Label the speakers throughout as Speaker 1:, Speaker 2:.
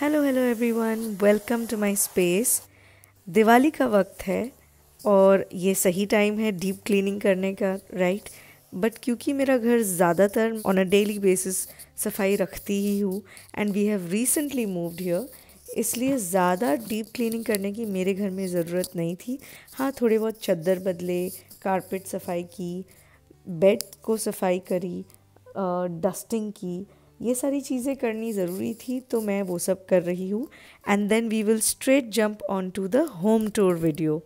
Speaker 1: hello hello everyone welcome to my space Diwali का वक्त है और ये सही टाइम है डीप क्लीनिंग करने का राइट बट क्योंकि मेरा घर ज़्यादातर ऑन अ डेली बेसिस सफाई रखती ही हूँ and we have recently moved here इसलिए ज़्यादा डीप क्लीनिंग करने की मेरे घर में ज़रूरत नहीं थी हाँ थोड़े बहुत चद्दर बदले कारपेट सफाई की बेड को सफाई करी डस्टिंग uh, की ये सारी चीज़ें करनी ज़रूरी थी तो मैं वो सब कर रही हूँ and then we will straight jump on to the home tour video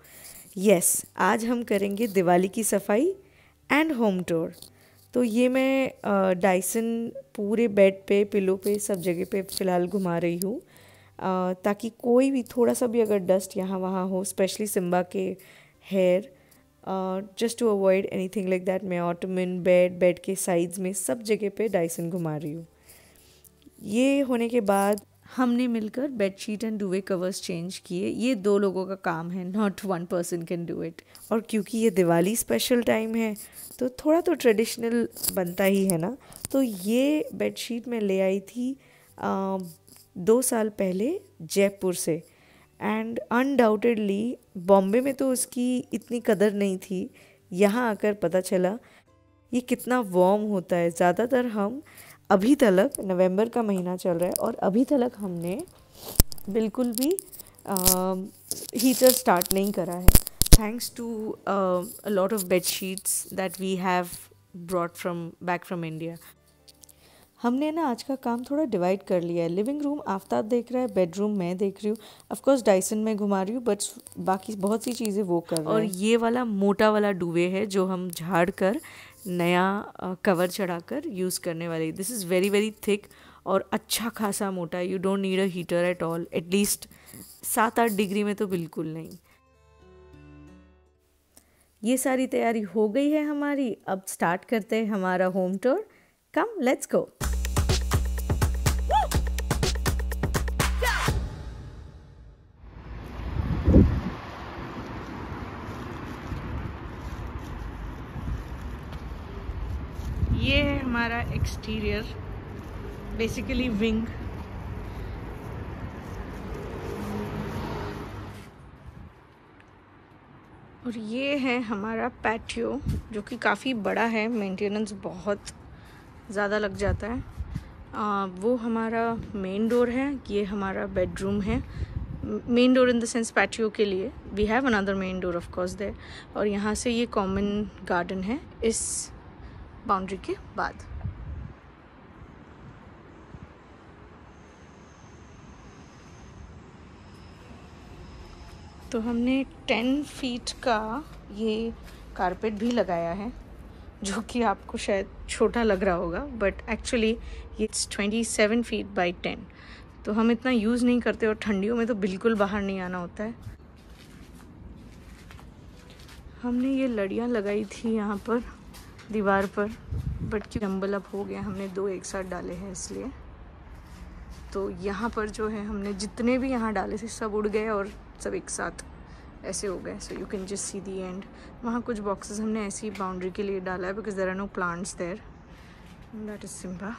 Speaker 1: yes आज हम करेंगे दिवाली की सफाई एंड होम टूर तो ये मैं डाइसन पूरे बेड पे पिलो पे सब जगह पे फ़िलहाल घुमा रही हूँ ताकि कोई भी थोड़ा सा भी अगर डस्ट यहाँ वहाँ हो स्पेशली सिम्बा के hair just to avoid anything like that मैं ऑटोमिन बेड बेड के साइज में सब जगह पे डाइसन घुमा रही हूँ ये होने के बाद हमने मिलकर bedsheet and duvet covers change किए ये दो लोगों का काम है not one person can do it और क्योंकि ये दिवाली स्पेशल टाइम है तो थोड़ा तो ट्रेडिशनल बनता ही है ना तो ये बेडशीट मैं ले आई थी आ, दो साल पहले जयपुर से एंड अनडाउटेडली बॉम्बे में तो उसकी इतनी कदर नहीं थी यहाँ आकर पता चला ये कितना वॉर्म होता है ज़्यादातर हम अभी तलक नवंबर का महीना चल रहा है और अभी तलक हमने बिल्कुल भी हीटर स्टार्ट नहीं करा है thanks to a lot of bed sheets that we have brought from back from India हमने ना आज का काम थोड़ा डिवाइड कर लिया है लिविंग रूम आफ्ताब देख रहा है बेडरूम मैं देख रही हूँ ऑफकोर्स डाइसन में घुमा रही हूँ बट बाकी बहुत सी चीज़ें वो कर और ये वाला मोटा वाला डूबे है जो हम झाड़ कर नया कवर चढ़ाकर यूज़ करने वाली this is very very thick और अच्छा खासा मोटा you don't need a heater at all at least सात आठ डिग्री में तो बिल्कुल नहीं ये सारी तैयारी हो गई है हमारी अब स्टार्ट करते हैं हमारा home tour come let's go ये है हमारा एक्सटीरियर बेसिकली विंग और ये है हमारा पैटियो जो कि काफ़ी बड़ा है मेंटेनेंस बहुत ज़्यादा लग जाता है आ, वो हमारा मेन डोर है ये हमारा बेडरूम है main door in the sense patio के लिए we have another main door of course there और यहाँ से ये कॉमन गार्डन है इस बाउंड्री के बाद तो हमने टेन फीट का ये कारपेट भी लगाया है जो कि आपको शायद छोटा लग रहा होगा but actually it's twenty seven feet by ten तो हम इतना यूज़ नहीं करते और ठंडियों में तो बिल्कुल बाहर नहीं आना होता है हमने ये लड़ियाँ लगाई थी यहाँ पर दीवार पर बट क्यों जम्बल अप हो गया हमने दो एक साथ डाले हैं इसलिए तो यहाँ पर जो है हमने जितने भी यहाँ डाले थे सब उड़ गए और सब एक साथ ऐसे हो गए so you can just see the and वहाँ कुछ बॉक्सेस हमने ऐसी बाउंड्री के लिए डाला है because there are no plants there that is Simba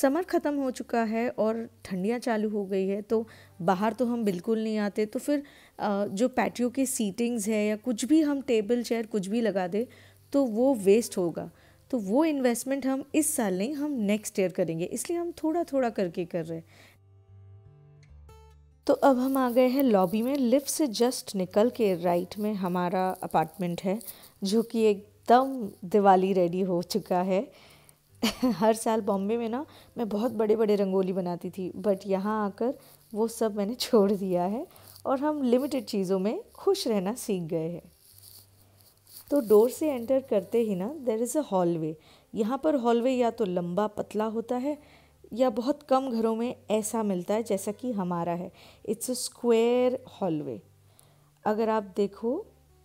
Speaker 1: summer ख़त्म हो चुका है और ठंडियाँ चालू हो गई है तो बाहर तो हम बिल्कुल नहीं आते तो फिर जो पैटियो के सीटिंग्स है या कुछ भी हम टेबल चेयर कुछ भी लगा दे तो वो वेस्ट होगा तो वो इन्वेस्टमेंट हम इस साल नहीं हम नेक्स्ट ईयर करेंगे इसलिए हम थोड़ा थोड़ा करके कर रहे हैं तो अब हम आ गए हैं लॉबी में लिफ्ट से जस्ट निकल के राइट में हमारा अपार्टमेंट है जो कि एकदम दिवाली रेडी हो चुका है हर साल बॉम्बे में ना मैं बहुत बड़े बड़े रंगोली बनाती थी बट यहाँ आकर वो सब मैंने छोड़ दिया है और हम लिमिटेड चीज़ों में खुश रहना सीख गए हैं तो डोर से एंटर करते ही ना देर इज़ अ हॉलवे यहाँ पर हॉलवे या तो लंबा पतला होता है या बहुत कम घरों में ऐसा मिलता है जैसा कि हमारा है इट्स अ स्क्वायर हॉलवे अगर आप देखो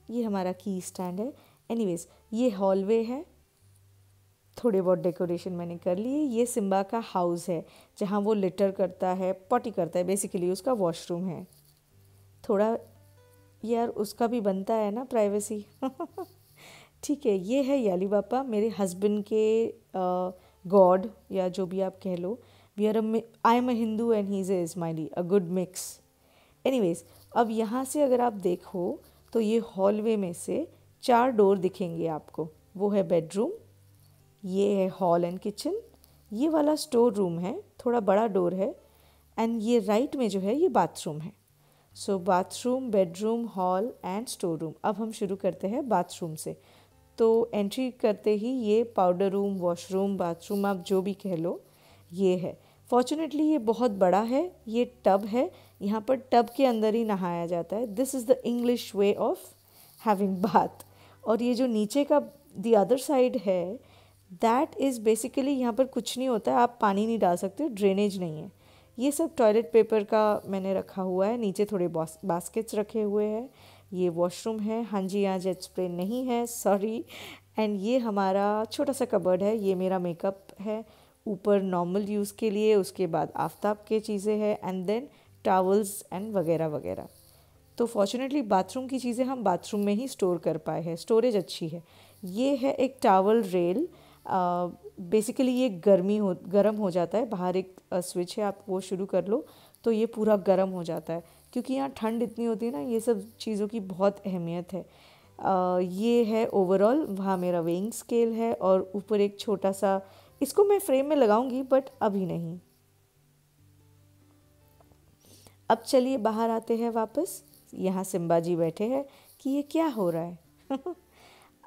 Speaker 1: ये हमारा की स्टैंड है एनीवेज ये हॉलवे है थोड़े बहुत डेकोरेशन मैंने कर लिए ये सिम्बा का हाउस है जहाँ वो लिटर करता है पॉटी करता है बेसिकली उसका वॉशरूम है थोड़ा यार उसका भी बनता है ना प्राइवेसी ठीक है ये है याली बापा मेरे हस्बैंड के गॉड या जो भी आप कह लो we are I am a Hindu and he is a Ismaili a good mix anyways अब यहाँ से अगर आप देखो तो ये हॉलवे में से चार डोर दिखेंगे आपको वो है बेडरूम ये है हॉल एंड किचन ये वाला स्टोर रूम है थोड़ा बड़ा डोर है एंड ये राइट में जो है ये बाथरूम है so bathroom bedroom hall and store room अब हम शुरू करते हैं बाथरूम से तो एंट्री करते ही ये पाउडर रूम वॉशरूम बाथरूम आप जो भी कह लो ये है फॉर्चुनेटली ये बहुत बड़ा है ये टब है यहाँ पर टब के अंदर ही नहाया जाता है this is the English way of having bath और ये जो नीचे का द अदर साइड है दैट इज़ बेसिकली यहाँ पर कुछ नहीं होता है आप पानी नहीं डाल सकते ड्रेनेज नहीं है ये सब टॉयलेट पेपर का मैंने रखा हुआ है नीचे थोड़े बास्केट्स रखे हुए हैं ये वॉशरूम है हाँ जी आज एक्सप्लेन नहीं है सॉरी एंड ये हमारा छोटा सा कबर्ड है ये मेरा मेकअप है ऊपर नॉर्मल यूज़ के लिए उसके बाद आफ्ताब के चीज़ें हैं एंड देन टावल्स एंड वगैरह वगैरह तो फॉर्चुनेटली बाथरूम की चीज़ें हम बाथरूम में ही स्टोर कर पाए हैं स्टोरेज अच्छी है ये है एक टावल रेल बेसिकली ये गर्मी हो गर्म हो जाता है बाहर एक स्विच है आप वो शुरू कर लो तो ये पूरा गर्म हो जाता है क्योंकि यहाँ ठंड इतनी होती है ना ये सब चीज़ों की बहुत अहमियत है आ, ये है ओवरऑल वहाँ मेरा वेइंग स्केल है और ऊपर एक छोटा सा इसको मैं फ्रेम में लगाऊंगी बट अभी नहीं अब चलिए बाहर आते हैं वापस यहाँ सिम्बा जी बैठे हैं कि ये क्या हो रहा है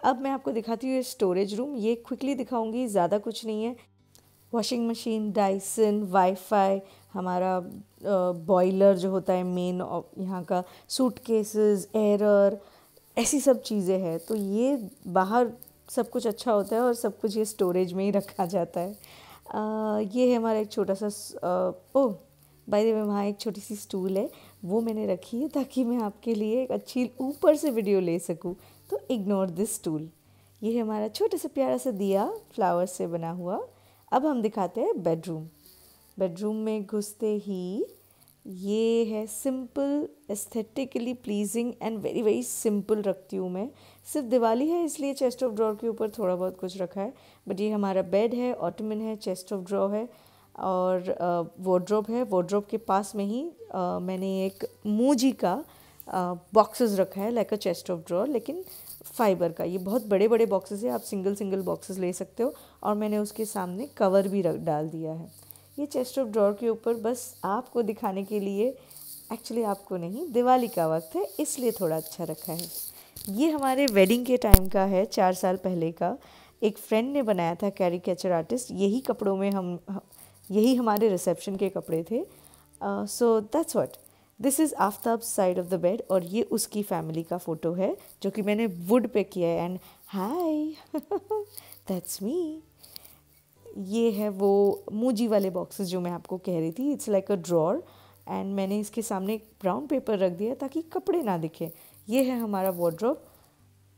Speaker 1: अब मैं आपको दिखाती हूँ स्टोरेज रूम ये क्विकली दिखाऊंगी ज़्यादा कुछ नहीं है वॉशिंग मशीन डाइसन वाईफाई हमारा बॉयलर जो होता है मेन यहाँ का सूट केसेस एरर ऐसी सब चीज़ें हैं तो ये बाहर सब कुछ अच्छा होता है और सब कुछ ये स्टोरेज में ही रखा जाता है आ, ये है हमारा एक छोटा सा ओ बाय द वे वहाँ एक छोटी सी स्टूल है वो मैंने रखी है ताकि मैं आपके लिए एक अच्छी ऊपर से वीडियो ले सकूँ तो इग्नोर दिस टूल ये हमारा छोटे से प्यारा सा दिया फ्लावर से बना हुआ अब हम दिखाते हैं बेडरूम बेडरूम में घुसते ही ये है simple aesthetically pleasing and very very simple रखती हूँ मैं सिर्फ दिवाली है इसलिए चेस्ट ऑफ ड्रॉर के ऊपर थोड़ा बहुत कुछ रखा है बट ये हमारा बेड है ऑटोमिन है चेस्ट ऑफ ड्रॉ है और वॉड्रॉप है वॉड्रॉप के पास में ही आ, मैंने एक मूजी का बॉक्सेस रखा है like a chest of draw लेकिन फाइबर का ये बहुत बड़े बड़े बॉक्सेस है आप सिंगल सिंगल बॉक्सेस ले सकते हो और मैंने उसके सामने कवर भी रख डाल दिया है ये चेस्ट ऑफ ड्रॉर के ऊपर बस आपको दिखाने के लिए एक्चुअली आपको नहीं दिवाली का वक्त है इसलिए थोड़ा अच्छा रखा है ये हमारे वेडिंग के टाइम का है चार साल पहले का एक फ्रेंड ने बनाया था कैरी कैचर आर्टिस्ट यही कपड़ों में हम यही हमारे रिसेप्शन के कपड़े थे so that's what this is Aaftab side of the bed और ये उसकी फैमिली का फ़ोटो है जो कि मैंने वुड पे किया है एंड हाई दैट्स मी ये है वो मूजी वाले बॉक्सेस जो मैं आपको कह रही थी it's like a drawer and मैंने इसके सामने एक ब्राउन पेपर रख दिया ताकि कपड़े ना दिखे ये है हमारा wardrobe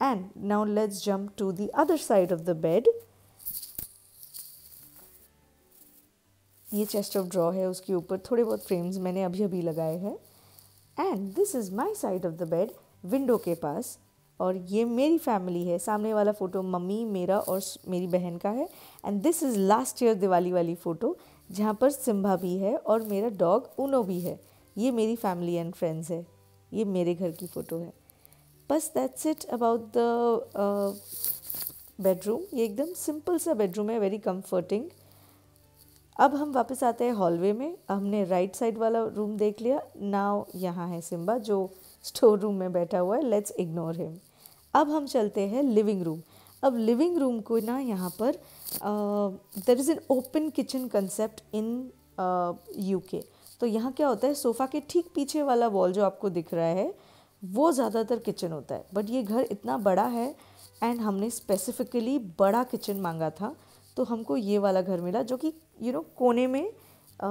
Speaker 1: and now let's jump to the other side of the bed ये चेस्ट ऑफ ड्रॉ है उसके ऊपर थोड़े बहुत फ्रेम्स मैंने अभी अभी लगाए हैं and this is my side of the bed window के पास और ये मेरी फैमिली है सामने वाला फ़ोटो मम्मी मेरा और मेरी बहन का है and this is last year Diwali वाली फ़ोटो जहाँ पर सिम्भा भी है और मेरा डॉग उनो भी है ये मेरी फैमिली एंड फ्रेंड्स है ये मेरे घर की फ़ोटो है बस that's it about the bedroom ये एकदम सिंपल सा बेडरूम है वेरी कंफर्टिंग अब हम वापस आते हैं हॉलवे में हमने राइट साइड वाला रूम देख लिया नाव यहाँ है सिम्बा जो स्टोर रूम में बैठा हुआ है लेट्स इग्नोर हिम अब हम चलते हैं लिविंग रूम अब लिविंग रूम को ना यहाँ पर there is an open kitchen concept in U K तो यहाँ क्या होता है सोफ़ा के ठीक पीछे वाला वॉल जो आपको दिख रहा है वो ज़्यादातर किचन होता है बट ये घर इतना बड़ा है एंड हमने स्पेसिफिकली बड़ा किचन मांगा था तो हमको ये वाला घर मिला जो कि यू नो कोने में आ,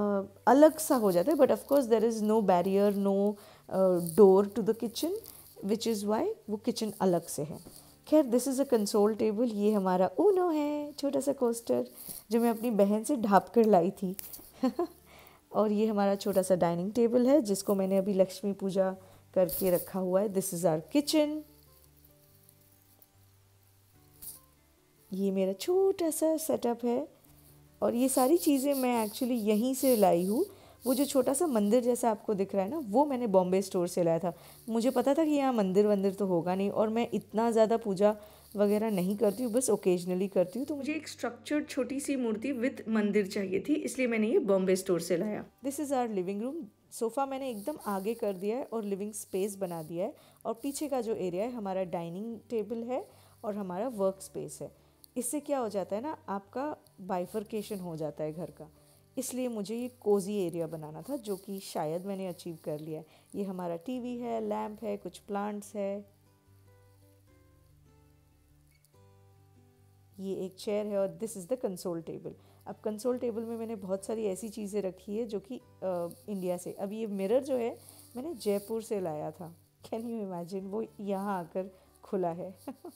Speaker 1: अलग सा हो जाता है but of course there is no barrier no door to the kitchen which is why वो किचन अलग से है खैर this is a console table ये हमारा ऊनो है छोटा सा कोस्टर जो मैं अपनी बहन से ढाप कर लाई थी और ये हमारा छोटा सा डाइनिंग टेबल है जिसको मैंने अभी लक्ष्मी पूजा करके रखा हुआ है दिस इज़ आर किचन ये मेरा छोटा सा सेटअप है और ये सारी चीज़ें मैं एक्चुअली यहीं से लाई हूँ वो जो छोटा सा मंदिर जैसा आपको दिख रहा है ना वो मैंने बॉम्बे स्टोर से लाया था मुझे पता था कि यहाँ मंदिर वंदिर तो होगा नहीं और मैं इतना ज़्यादा पूजा वगैरह नहीं करती हूँ बस ओकेजनली करती हूँ तो मुझे एक स्ट्रक्चर्ड छोटी सी मूर्ति विद मंदिर चाहिए थी इसलिए मैंने ये बॉम्बे स्टोर से लाया this is our living room sofa मैंने एकदम आगे कर दिया है और लिविंग स्पेस बना दिया है और पीछे का जो एरिया है हमारा डाइनिंग टेबल है और हमारा वर्क स्पेस है इससे क्या हो जाता है ना आपका बाइफर्केशन हो जाता है घर का इसलिए मुझे ये कोजी एरिया बनाना था जो कि शायद मैंने अचीव कर लिया है ये हमारा टीवी है लैम्प है कुछ प्लांट्स है ये एक चेयर है और this is the console table अब कंसोल टेबल में मैंने बहुत सारी ऐसी चीज़ें रखी है जो कि इंडिया से अब ये मिरर जो है मैंने जयपुर से लाया था कैन यू इमेजिन वो यहाँ आकर खुला है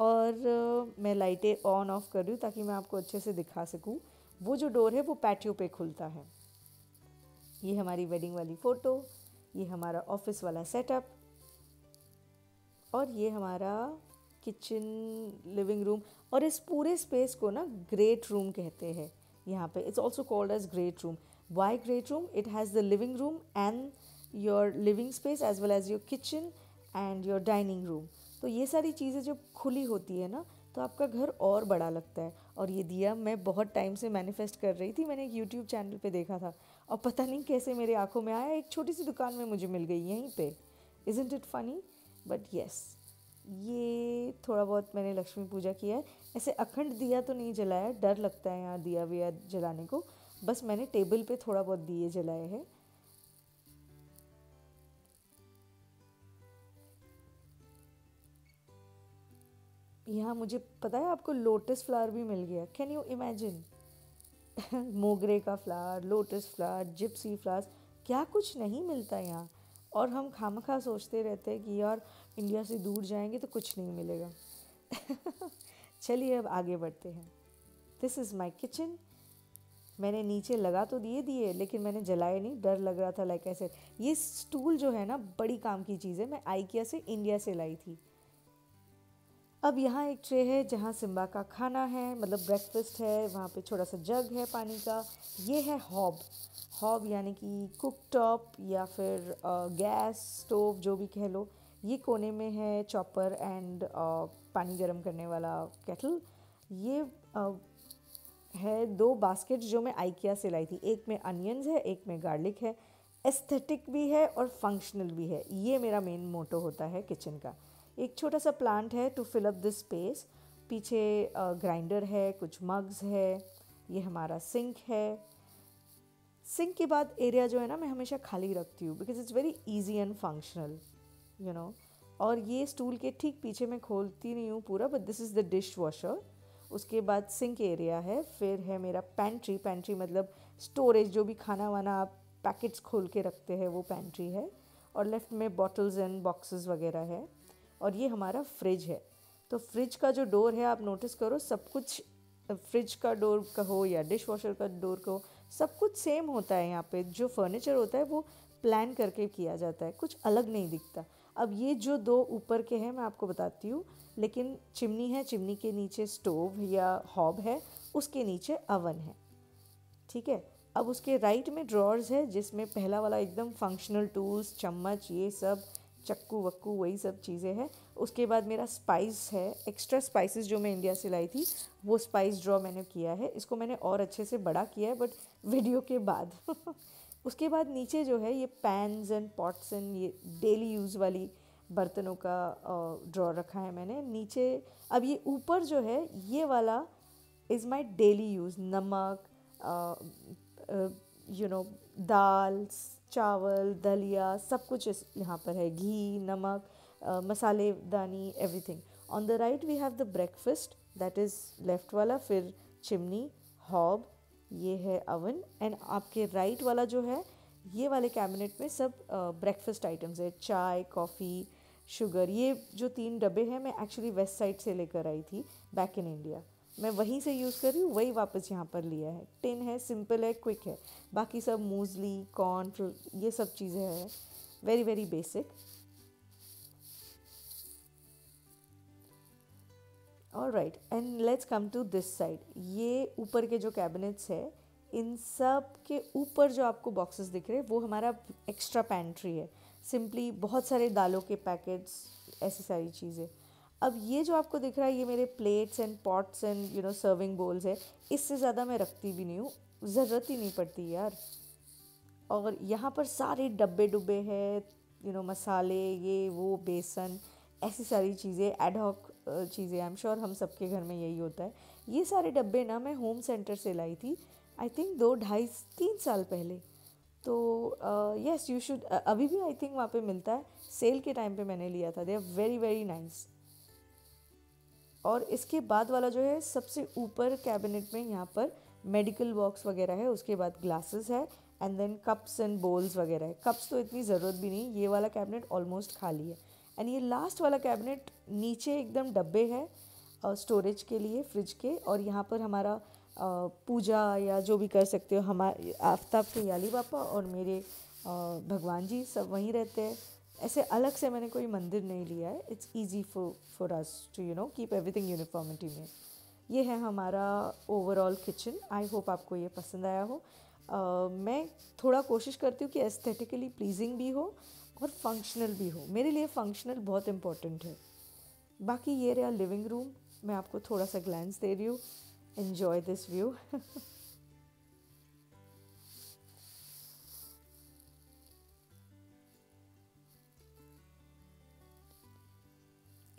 Speaker 1: और मैं लाइटें ऑन ऑफ़ कर रही हूँ ताकि मैं आपको अच्छे से दिखा सकूँ वो जो डोर है वो पैटियो पे खुलता है ये हमारी वेडिंग वाली फ़ोटो ये हमारा ऑफिस वाला सेटअप और ये हमारा किचन लिविंग रूम और इस पूरे स्पेस को ना ग्रेट रूम कहते हैं यहाँ पे it's also called as great room why great room it has the living room and your living space as well as your kitchen and your dining room तो ये सारी चीज़ें जब खुली होती है ना तो आपका घर और बड़ा लगता है और ये दिया मैं बहुत टाइम से मैनिफेस्ट कर रही थी मैंने एक यूट्यूब चैनल पे देखा था और पता नहीं कैसे मेरी आंखों में आया एक छोटी सी दुकान में मुझे मिल गई यहीं पे is it funny but yes ये थोड़ा बहुत मैंने लक्ष्मी पूजा किया है ऐसे अखंड दिया तो नहीं जलाया डर लगता है यहाँ दिया विया जलाने को बस मैंने टेबल पे थोड़ा बहुत दिए जलाए हैं यहाँ मुझे पता है आपको लोटस फ्लावर भी मिल गया कैन यू इमेजिन मोगरे का flower lotus flower gypsy flowers क्या कुछ नहीं मिलता यहाँ और हम खाम खा सोचते रहते हैं कि यार इंडिया से दूर जाएंगे तो कुछ नहीं मिलेगा चलिए अब आगे बढ़ते हैं दिस इज़ माई किचन मैंने नीचे लगा तो दिए दिए लेकिन मैंने जलाए नहीं डर लग रहा था लाइक ऐसे ये स्टूल जो है ना बड़ी काम की चीज़ है मैं आइकिया से इंडिया से लाई थी अब यहाँ एक ट्रे है जहाँ सिम्बा का खाना है मतलब ब्रेकफास्ट है वहाँ पे छोटा सा जग है पानी का ये है हॉब हॉब यानी कि कुक टॉप या फिर गैस स्टोव जो भी कह लो ये कोने में है चॉपर एंड पानी गर्म करने वाला केटल ये आ, है दो बास्केट जो मैं आइकिया से लाई थी एक में अनियंस है एक में गार्लिक है एस्थेटिक भी है और फंक्शनल भी है ये मेरा मेन मोटो होता है किचन का एक छोटा सा प्लांट है to fill up this space पीछे ग्राइंडर है कुछ मग्स है ये हमारा सिंक है सिंक के बाद एरिया जो है ना मैं हमेशा खाली रखती हूँ because it's very easy and functional you know और ये स्टूल के ठीक पीछे मैं खोलती नहीं हूँ पूरा but this is the dishwasher उसके बाद सिंक एरिया है फिर है मेरा पैंट्री पैंट्री मतलब स्टोरेज जो भी खाना वाना आप पैकेट्स खोल के रखते हैं वो पैंट्री है और लेफ्ट में बॉटल्स एंड बॉक्सेस वगैरह है और ये हमारा फ्रिज है तो फ्रिज का जो डोर है आप नोटिस करो सब कुछ फ्रिज का डोर का हो या डिश वॉशर का डोर का हो सब कुछ सेम होता है यहाँ पे जो फर्नीचर होता है वो प्लान करके किया जाता है कुछ अलग नहीं दिखता अब ये जो दो ऊपर के हैं मैं आपको बताती हूँ लेकिन चिमनी है चिमनी के नीचे स्टोव या हॉब है उसके नीचे अवन है ठीक है अब उसके राइट में ड्रॉर्स है जिसमें पहला वाला एकदम फंक्शनल टूल्स चम्मच ये सब चक्कू वक्कू वही सब चीज़ें हैं उसके बाद मेरा स्पाइस है एक्स्ट्रा स्पाइसेस जो मैं इंडिया से लाई थी वो स्पाइस ड्रॉ मैंने किया है इसको मैंने और अच्छे से बड़ा किया है बट वीडियो के बाद उसके बाद नीचे जो है ये पैनज एंड पॉट्स एंड ये डेली यूज़ वाली बर्तनों का ड्रॉ रखा है मैंने नीचे अब ये ऊपर जो है ये वाला इज़ माई डेली यूज़ नमक यू नो दाल चावल दलिया सब कुछ इस यहाँ पर है घी नमक मसालेदानी everything on the right we have the breakfast that is left वाला फिर चिमनी हॉब ये है अवन एंड आपके राइट right वाला जो है ये वाले कैबिनेट में सब ब्रेकफास्ट आइटम्स है चाय कॉफ़ी शुगर ये जो तीन डब्बे हैं मैं एक्चुअली वेस्ट साइड से लेकर आई थी बैक इन इंडिया मैं वहीं से यूज़ कर रही हूँ वही वापस यहाँ पर लिया है टिन है सिंपल है क्विक है बाकी सब मूजली कॉर्न ये सब चीज़ें हैं वेरी वेरी बेसिक और right and let's come to this side ये ऊपर के जो कैबिनेट्स है इन सब के ऊपर जो आपको बॉक्सेस दिख रहे हैं वो हमारा एक्स्ट्रा पैंट्री है सिंपली बहुत सारे दालों के पैकेट्स ऐसी सारी चीज़ें अब ये जो आपको दिख रहा है ये मेरे plates and pots and you know serving bowls है इससे ज़्यादा मैं रखती भी नहीं हूँ ज़रूरत ही नहीं पड़ती यार और यहाँ पर सारे डब्बे डुब्बे हैं यू नो मसाले ये वो बेसन ऐसी सारी चीज़ें एडहॉक चीज़ें आई एम श्योर हम सबके घर में यही होता है ये सारे डब्बे ना मैं होम सेंटर से लाई थी आई थिंक दो ढाई तीन साल पहले तो यस यू शुड अभी भी आई थिंक वहाँ पे मिलता है सेल के टाइम पे मैंने लिया था they are very very nice और इसके बाद वाला जो है सबसे ऊपर कैबिनेट में यहाँ पर मेडिकल बॉक्स वगैरह है उसके बाद ग्लासेस है and then cups and bowls वगैरह है कप्स तो इतनी ज़रूरत भी नहीं ये वाला कैबिनेट ऑलमोस्ट खाली है एंड ये लास्ट वाला कैबिनेट नीचे एकदम डब्बे है स्टोरेज के लिए फ्रिज के और यहाँ पर हमारा पूजा या जो भी कर सकते हो हमारे आफ्ताब के याली बापा और मेरे भगवान जी सब वहीं रहते हैं ऐसे अलग से मैंने कोई मंदिर नहीं लिया है it's easy for for us to you know keep everything uniformity में ये है हमारा ओवरऑल किचन आई होप आपको ये पसंद आया हो uh, मैं थोड़ा कोशिश करती हूँ कि एस्थेटिकली प्लीजिंग भी हो और फंक्शनल भी हो मेरे लिए फंक्शनल बहुत इम्पॉर्टेंट है बाकी ये रहा लिविंग रूम मैं आपको थोड़ा सा ग्लैंस दे रही हूँ एन्जॉय दिस व्यू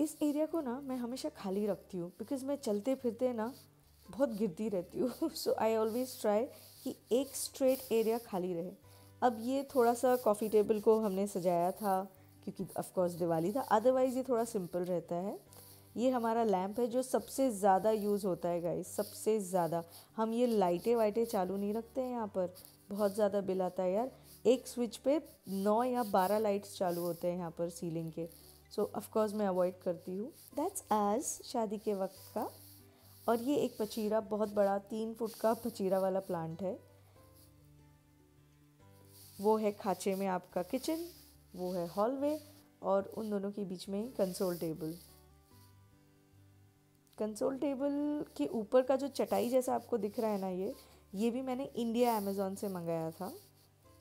Speaker 1: इस एरिया को ना मैं हमेशा खाली रखती हूँ बिकॉज मैं चलते फिरते ना बहुत गिरती रहती हूँ सो आई ऑलवेज ट्राई कि एक स्ट्रेट एरिया खाली रहे अब ये थोड़ा सा कॉफ़ी टेबल को हमने सजाया था क्योंकि ऑफकोर्स दिवाली था अदरवाइज़ ये थोड़ा सिंपल रहता है ये हमारा लैम्प है जो सबसे ज़्यादा यूज़ होता है गाइस सबसे ज़्यादा हम ये लाइटें वाइटें चालू नहीं रखते हैं यहाँ पर बहुत ज़्यादा बिल आता है यार एक स्विच पे नौ या बारह लाइट्स चालू होते हैं यहाँ पर सीलिंग के सो so, ऑफकोर्स मैं अवॉइड करती हूँ दैट्स एज शादी के वक्त का और ये एक पचीरा बहुत बड़ा तीन फुट का पचीरा वाला प्लांट है वो है खाचे में आपका किचन वो है हॉलवे और उन दोनों के बीच में कंसोल टेबल कंसोल टेबल के ऊपर का जो चटाई जैसा आपको दिख रहा है ना ये ये भी मैंने इंडिया अमेज़ोन से मंगाया था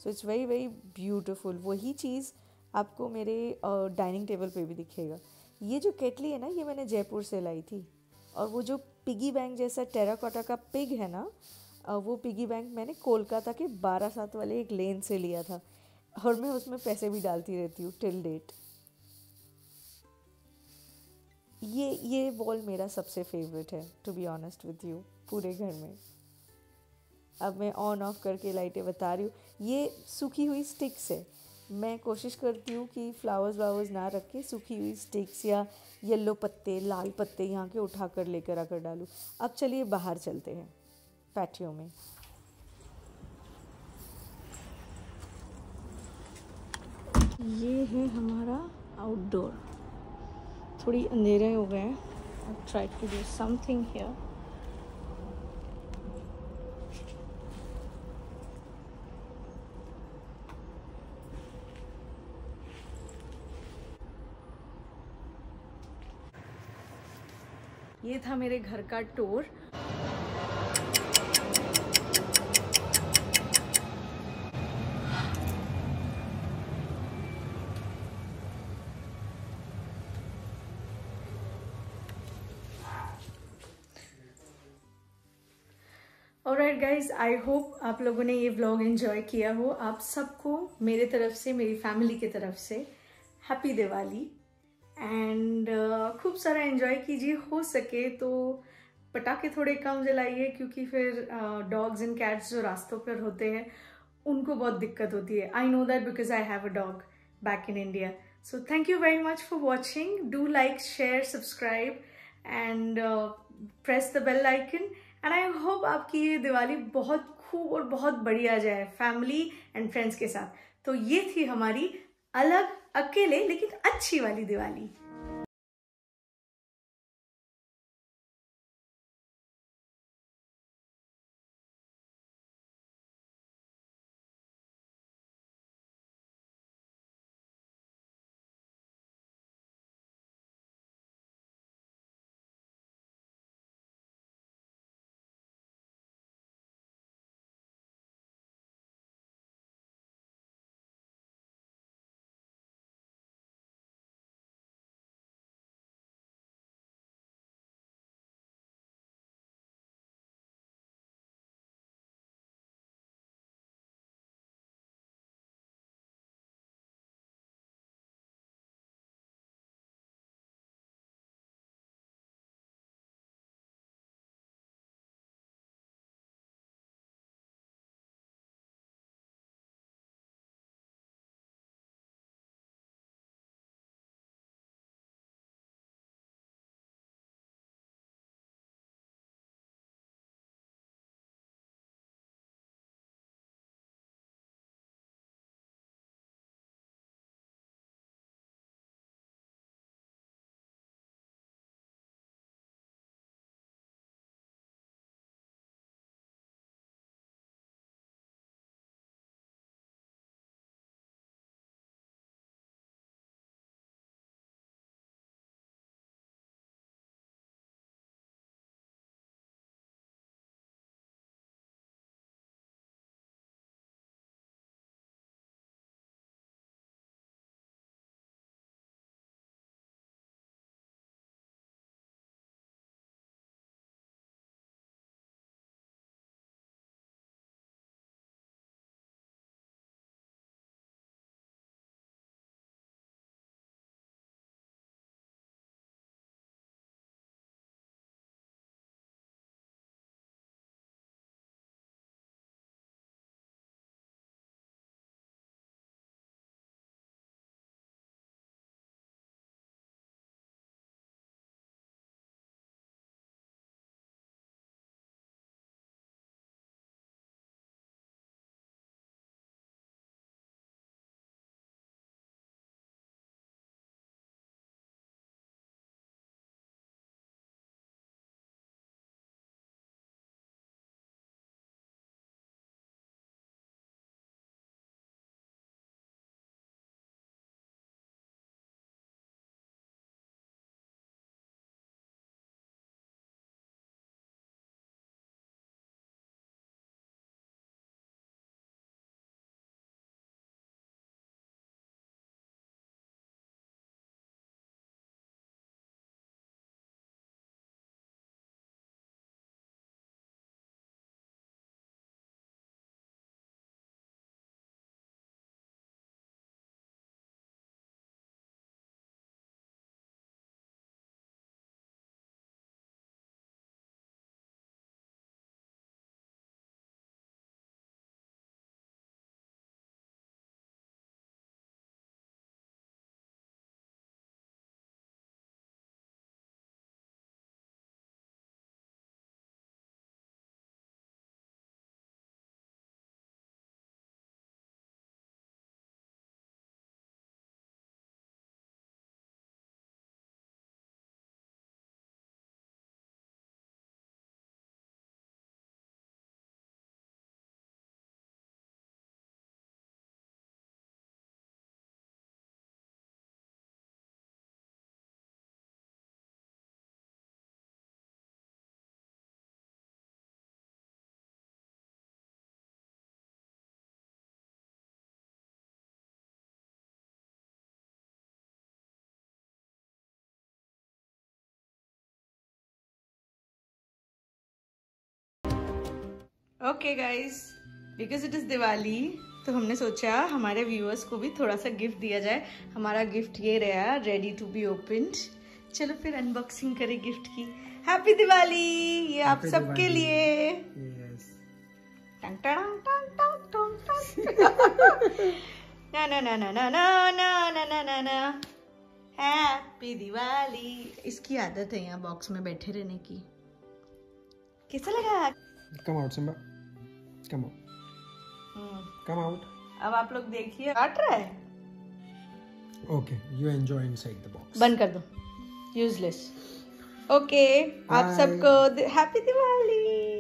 Speaker 1: so it's very very beautiful वही चीज़ आपको मेरे डाइनिंग टेबल पे भी दिखेगा ये जो केटली है ना ये मैंने जयपुर से लाई थी और वो जो पिगी बैंक जैसा टेराकोटा का पिग है ना वो पिगी बैंक मैंने कोलकाता के बारह सात वाले एक लेन से लिया था और मैं उसमें पैसे भी डालती रहती हूँ टिल डेट ये ये वॉल मेरा सबसे फेवरेट है to be honest with you पूरे घर में अब मैं ऑन ऑफ करके लाइटें बता रही हूँ ये सूखी हुई स्टिक्स है मैं कोशिश करती हूँ कि फ्लावर्स वावर्स ना रख के सूखी हुई स्टिक्स या येलो पत्ते लाल पत्ते यहाँ के उठा कर लेकर आकर डालूँ अब चलिए बाहर चलते हैं पैठियों में ये है हमारा आउटडोर थोड़ी अंधेरे हो गए हैं try to do something here ये था मेरे घर का टूर और गाइज आई होप आप लोगों ने ये ब्लॉग एंजॉय किया हो आप सबको मेरे तरफ से मेरी फैमिली की तरफ से हैप्पी दिवाली एंड uh, खूब सारा एंजॉय कीजिए हो सके तो पटाखे थोड़े कम जलाइए क्योंकि फिर डॉग्स एंड कैट्स जो रास्तों पर होते हैं उनको बहुत दिक्कत होती है I know that because I have a dog back in India so thank you very much for watching do like share subscribe and press the bell icon and I hope आपकी ये दिवाली बहुत खूब और बहुत बढ़िया जाए फैमिली एंड फ्रेंड्स के साथ तो ये थी हमारी अलग अकेले लेकिन अच्छी वाली Diwali okay guys because it is Diwali तो हमने सोचा हमारे व्यूअर्स को भी थोड़ा सा गिफ्ट दिया जाए हमारा गिफ्ट ये रहा रेडी टू बी ओपन चलो फिर अनबॉक्सिंग करें गिफ्ट की हैप्पी दिवाली ये आप सबके लिए हैप्पी दिवाली इसकी आदत है यहाँ बॉक्स में बैठे रहने की कैसा लगा come out Simba come out come out अब आप लोग देखिए काट रहा है okay you enjoy inside the box बंद कर दो यूजलेस ओके okay, आप सबको हैप्पी दिवाली